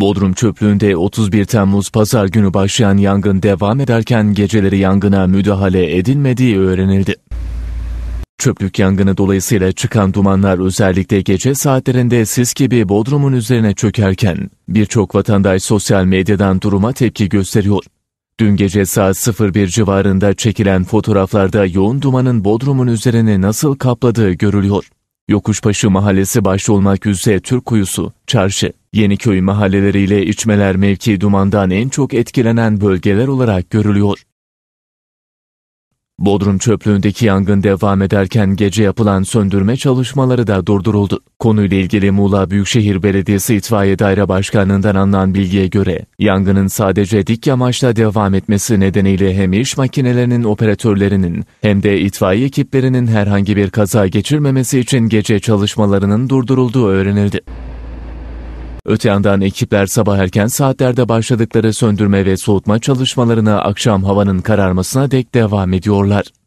Bodrum çöplüğünde 31 Temmuz pazar günü başlayan yangın devam ederken geceleri yangına müdahale edilmediği öğrenildi. Çöplük yangını dolayısıyla çıkan dumanlar özellikle gece saatlerinde sis gibi Bodrum'un üzerine çökerken birçok vatandaş sosyal medyadan duruma tepki gösteriyor. Dün gece saat 01 civarında çekilen fotoğraflarda yoğun dumanın Bodrum'un üzerine nasıl kapladığı görülüyor. Yokuşbaşı Mahallesi başta olmak üzere Türk Kuyusu, Çarşı, Yeniköy mahalleleriyle içmeler mevki dumandan en çok etkilenen bölgeler olarak görülüyor. Bodrum çöplüğündeki yangın devam ederken gece yapılan söndürme çalışmaları da durduruldu. Konuyla ilgili Muğla Büyükşehir Belediyesi İtfaiye Daire Başkanlığından alınan bilgiye göre yangının sadece dik yamaçta devam etmesi nedeniyle hem iş makinelerinin operatörlerinin hem de itfaiye ekiplerinin herhangi bir kaza geçirmemesi için gece çalışmalarının durdurulduğu öğrenildi. Öte yandan ekipler sabah erken saatlerde başladıkları söndürme ve soğutma çalışmalarına akşam havanın kararmasına dek devam ediyorlar.